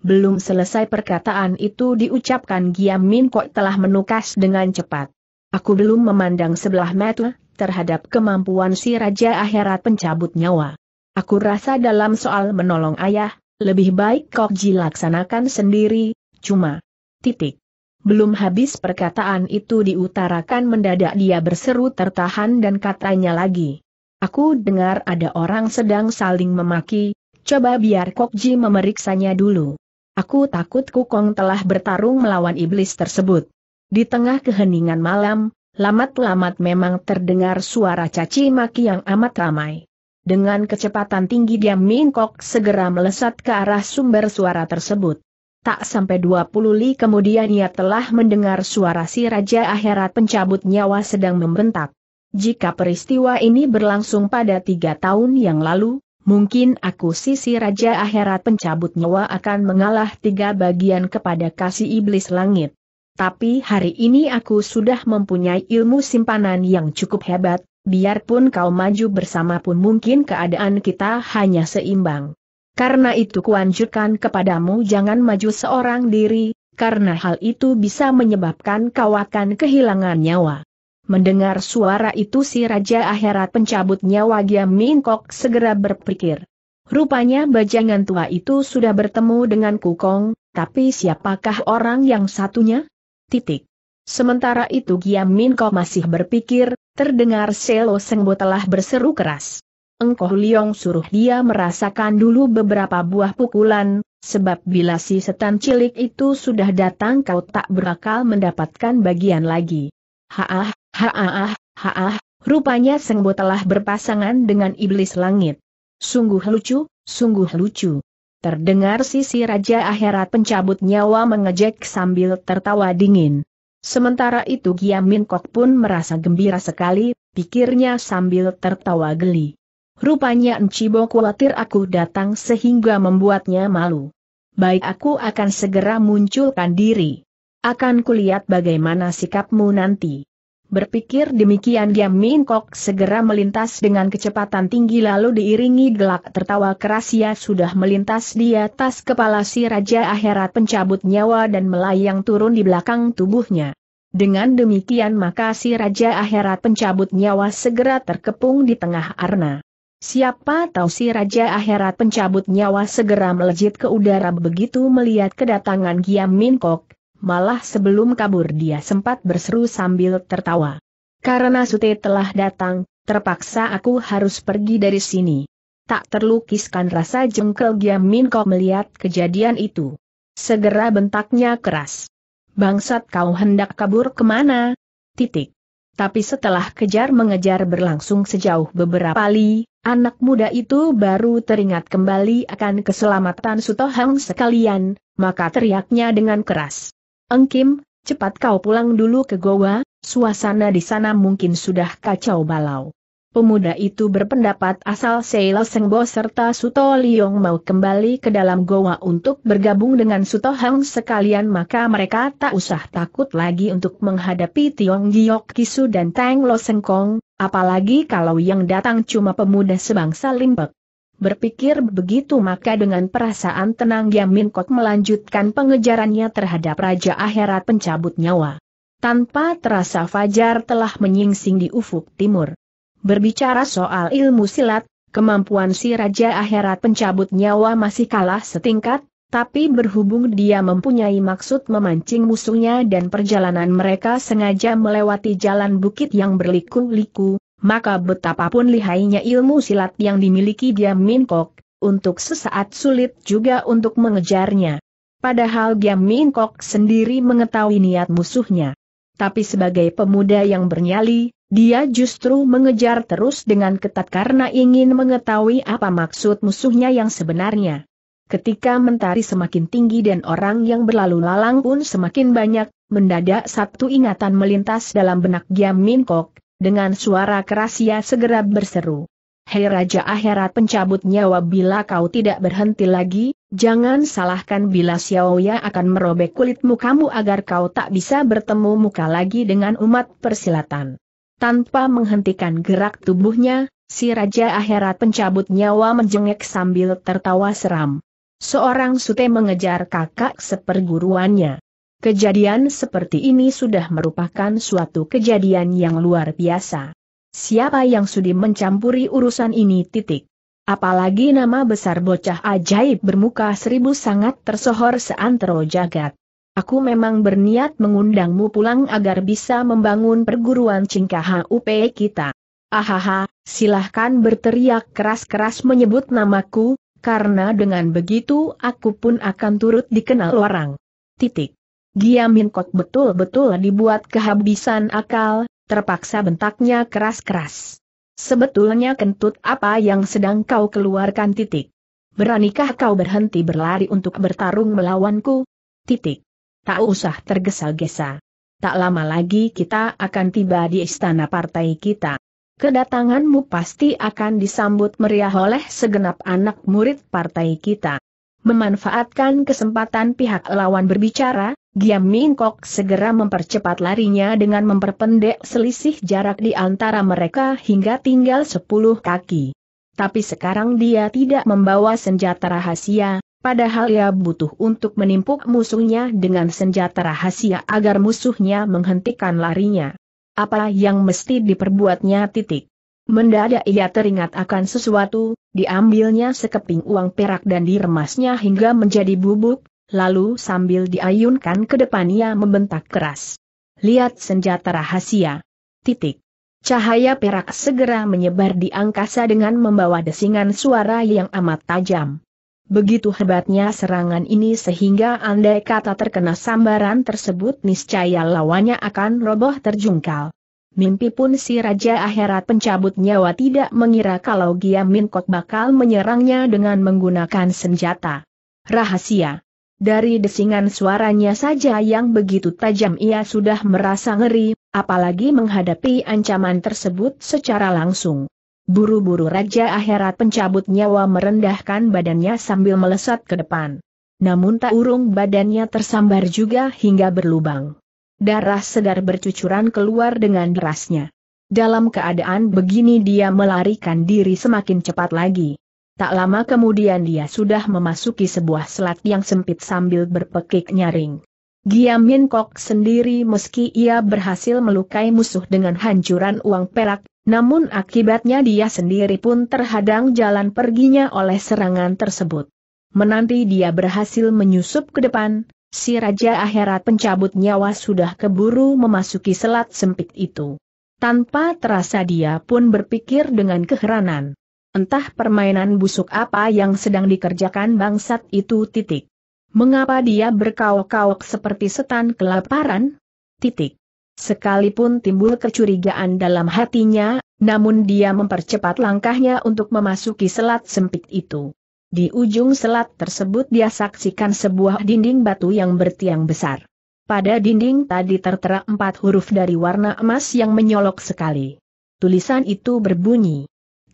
Belum selesai perkataan itu diucapkan Giam Min Kok telah menukas dengan cepat. Aku belum memandang sebelah mata, terhadap kemampuan si Raja Akhirat pencabut nyawa. Aku rasa dalam soal menolong ayah, lebih baik kok jilaksanakan sendiri, cuma. Titik. Belum habis perkataan itu diutarakan mendadak dia berseru tertahan dan katanya lagi. Aku dengar ada orang sedang saling memaki, coba biar Kokji memeriksanya dulu. Aku takut Kukong telah bertarung melawan iblis tersebut. Di tengah keheningan malam, Lamat-lamat memang terdengar suara caci maki yang amat ramai. Dengan kecepatan tinggi dia mingkok segera melesat ke arah sumber suara tersebut. Tak sampai 20 li kemudian ia telah mendengar suara si Raja Akhirat pencabut nyawa sedang membentak. Jika peristiwa ini berlangsung pada tiga tahun yang lalu, mungkin aku si Raja Akhirat pencabut nyawa akan mengalah tiga bagian kepada kasih iblis langit tapi hari ini aku sudah mempunyai ilmu simpanan yang cukup hebat, biarpun kau maju bersama pun mungkin keadaan kita hanya seimbang. Karena itu kuanjurkan kepadamu jangan maju seorang diri, karena hal itu bisa menyebabkan kau akan kehilangan nyawa. Mendengar suara itu si Raja Akhirat pencabut nyawa Giam Mingkok segera berpikir. Rupanya bajangan tua itu sudah bertemu dengan Kukong, tapi siapakah orang yang satunya? Titik. Sementara itu Giam Min Ko masih berpikir, terdengar Selo Sengbo telah berseru keras. Engkoh Liong suruh dia merasakan dulu beberapa buah pukulan, sebab bila si setan cilik itu sudah datang kau tak berakal mendapatkan bagian lagi. Haah, haah, haah, rupanya Sengbo telah berpasangan dengan iblis langit. Sungguh lucu, sungguh lucu. Terdengar sisi Raja Akhirat pencabut nyawa mengejek sambil tertawa dingin. Sementara itu Giam Min Kok pun merasa gembira sekali, pikirnya sambil tertawa geli. Rupanya Encibo khawatir aku datang sehingga membuatnya malu. Baik aku akan segera munculkan diri. Akan kulihat bagaimana sikapmu nanti. Berpikir demikian Giam Min Kok segera melintas dengan kecepatan tinggi lalu diiringi gelak tertawa keras ia sudah melintas di atas kepala si Raja Akhirat pencabut nyawa dan melayang turun di belakang tubuhnya. Dengan demikian maka si Raja Akhirat pencabut nyawa segera terkepung di tengah arna. Siapa tahu si Raja Akhirat pencabut nyawa segera melejit ke udara begitu melihat kedatangan Giam Min Kok, Malah sebelum kabur dia sempat berseru sambil tertawa. Karena Sute telah datang, terpaksa aku harus pergi dari sini. Tak terlukiskan rasa jengkel Giam Min Kok melihat kejadian itu. Segera bentaknya keras. Bangsat kau hendak kabur kemana? Titik. Tapi setelah kejar mengejar berlangsung sejauh beberapa li, anak muda itu baru teringat kembali akan keselamatan Sutohang sekalian, maka teriaknya dengan keras. Engkim, cepat kau pulang dulu ke Goa, suasana di sana mungkin sudah kacau balau. Pemuda itu berpendapat asal Seila Sengbo serta Suto Liong mau kembali ke dalam Goa untuk bergabung dengan Suto Hang sekalian maka mereka tak usah takut lagi untuk menghadapi Tiong Giok Kisu dan Tang Lo Sengkong, apalagi kalau yang datang cuma pemuda sebangsa Limpek. Berpikir begitu maka dengan perasaan tenang Yamin kok melanjutkan pengejarannya terhadap Raja Akhirat pencabut nyawa. Tanpa terasa Fajar telah menyingsing di ufuk timur. Berbicara soal ilmu silat, kemampuan si Raja Akhirat pencabut nyawa masih kalah setingkat, tapi berhubung dia mempunyai maksud memancing musuhnya dan perjalanan mereka sengaja melewati jalan bukit yang berliku-liku, maka betapapun lihainya ilmu silat yang dimiliki Giam Min Kok, untuk sesaat sulit juga untuk mengejarnya. Padahal Giam Min Kok sendiri mengetahui niat musuhnya. Tapi sebagai pemuda yang bernyali, dia justru mengejar terus dengan ketat karena ingin mengetahui apa maksud musuhnya yang sebenarnya. Ketika mentari semakin tinggi dan orang yang berlalu lalang pun semakin banyak, mendadak satu ingatan melintas dalam benak Giam Min Kok, dengan suara keras ia segera berseru. Hei Raja Akhirat pencabut nyawa bila kau tidak berhenti lagi, jangan salahkan bila Xiaoya akan merobek kulitmu kamu agar kau tak bisa bertemu muka lagi dengan umat persilatan. Tanpa menghentikan gerak tubuhnya, si Raja Akhirat pencabut nyawa menjengek sambil tertawa seram. Seorang sute mengejar kakak seperguruannya. Kejadian seperti ini sudah merupakan suatu kejadian yang luar biasa. Siapa yang sudi mencampuri urusan ini titik. Apalagi nama besar bocah ajaib bermuka seribu sangat tersohor seantero jagat. Aku memang berniat mengundangmu pulang agar bisa membangun perguruan cingkah HUP kita. Ahaha, silahkan berteriak keras-keras menyebut namaku, karena dengan begitu aku pun akan turut dikenal orang. Titik. Dia minkot betul-betul dibuat kehabisan akal, terpaksa bentaknya keras-keras. Sebetulnya kentut apa yang sedang kau keluarkan titik. Beranikah kau berhenti berlari untuk bertarung melawanku? Titik. Tak usah tergesa-gesa. Tak lama lagi kita akan tiba di istana partai kita. Kedatanganmu pasti akan disambut meriah oleh segenap anak murid partai kita. Memanfaatkan kesempatan pihak lawan berbicara, Giam Mingkok segera mempercepat larinya dengan memperpendek selisih jarak di antara mereka hingga tinggal sepuluh kaki. Tapi sekarang dia tidak membawa senjata rahasia, padahal ia butuh untuk menimpuk musuhnya dengan senjata rahasia agar musuhnya menghentikan larinya. Apa yang mesti diperbuatnya titik. Mendadak ia teringat akan sesuatu, diambilnya sekeping uang perak dan diremasnya hingga menjadi bubuk, lalu sambil diayunkan ke depan ia membentak keras. Lihat senjata rahasia. Titik. Cahaya perak segera menyebar di angkasa dengan membawa desingan suara yang amat tajam. Begitu hebatnya serangan ini sehingga andai kata terkena sambaran tersebut niscaya lawannya akan roboh terjungkal. Mimpi pun si Raja Akhirat pencabut nyawa tidak mengira kalau Min kok bakal menyerangnya dengan menggunakan senjata. Rahasia dari desingan suaranya saja yang begitu tajam ia sudah merasa ngeri, apalagi menghadapi ancaman tersebut secara langsung. Buru-buru Raja Akhirat pencabut nyawa merendahkan badannya sambil melesat ke depan. Namun tak urung badannya tersambar juga hingga berlubang. Darah segar bercucuran keluar dengan derasnya. Dalam keadaan begini dia melarikan diri semakin cepat lagi. Tak lama kemudian dia sudah memasuki sebuah selat yang sempit sambil berpekik nyaring. Giamin Kok sendiri meski ia berhasil melukai musuh dengan hancuran uang perak, namun akibatnya dia sendiri pun terhadang jalan perginya oleh serangan tersebut. Menanti dia berhasil menyusup ke depan, si Raja Akhirat pencabut nyawa sudah keburu memasuki selat sempit itu. Tanpa terasa dia pun berpikir dengan keheranan. Entah permainan busuk apa yang sedang dikerjakan bangsat itu titik. Mengapa dia berkauk kauk seperti setan kelaparan? Titik. Sekalipun timbul kecurigaan dalam hatinya, namun dia mempercepat langkahnya untuk memasuki selat sempit itu. Di ujung selat tersebut dia saksikan sebuah dinding batu yang bertiang besar. Pada dinding tadi tertera empat huruf dari warna emas yang menyolok sekali. Tulisan itu berbunyi,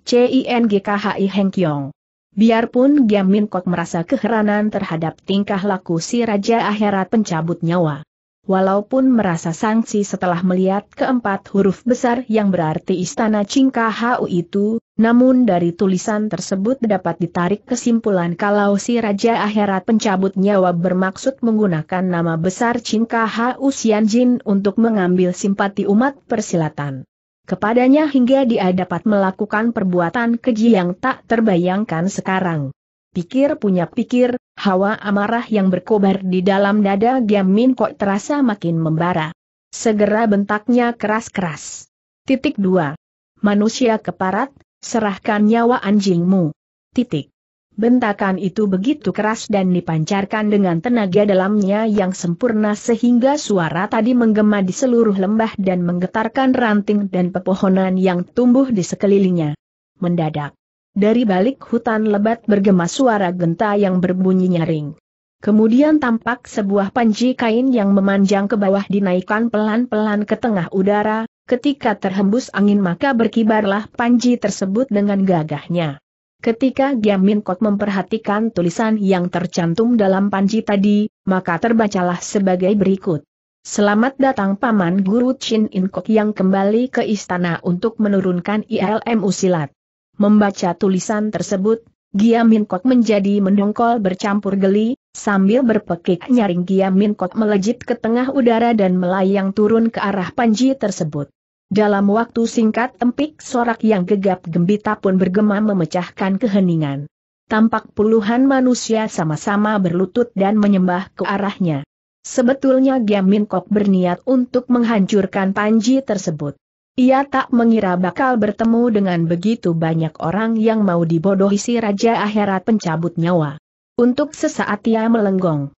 CINGKHI Heng Kiong. Biarpun Giam Min Kok merasa keheranan terhadap tingkah laku si Raja Akhirat pencabut nyawa. Walaupun merasa sanksi setelah melihat keempat huruf besar yang berarti Istana Cingkahau itu, namun dari tulisan tersebut dapat ditarik kesimpulan kalau si Raja Akhirat pencabut nyawa bermaksud menggunakan nama besar Cingkahau Xianjin untuk mengambil simpati umat persilatan kepadanya hingga dia dapat melakukan perbuatan keji yang tak terbayangkan sekarang. Pikir punya pikir, hawa amarah yang berkobar di dalam dada Giamin kok terasa makin membara. Segera bentaknya keras-keras. Titik 2. Manusia keparat, serahkan nyawa anjingmu. Titik. Bentakan itu begitu keras dan dipancarkan dengan tenaga dalamnya yang sempurna sehingga suara tadi menggema di seluruh lembah dan menggetarkan ranting dan pepohonan yang tumbuh di sekelilingnya. Mendadak. Dari balik hutan lebat bergema suara genta yang berbunyi nyaring. Kemudian tampak sebuah panji kain yang memanjang ke bawah dinaikkan pelan-pelan ke tengah udara, ketika terhembus angin maka berkibarlah panji tersebut dengan gagahnya. Ketika Giam Min Kot memperhatikan tulisan yang tercantum dalam panji tadi, maka terbacalah sebagai berikut. Selamat datang Paman Guru Chin In Kok yang kembali ke istana untuk menurunkan ILMU silat. Membaca tulisan tersebut, Gia Min Kok menjadi mendongkol bercampur geli, sambil berpekik nyaring Gia Min Kok melejit ke tengah udara dan melayang turun ke arah panji tersebut. Dalam waktu singkat empik sorak yang gegap gembita pun bergema memecahkan keheningan. Tampak puluhan manusia sama-sama berlutut dan menyembah ke arahnya. Sebetulnya Giamin Kok berniat untuk menghancurkan panji tersebut. Ia tak mengira bakal bertemu dengan begitu banyak orang yang mau dibodohi si Raja Akhirat pencabut nyawa. Untuk sesaat ia melenggong.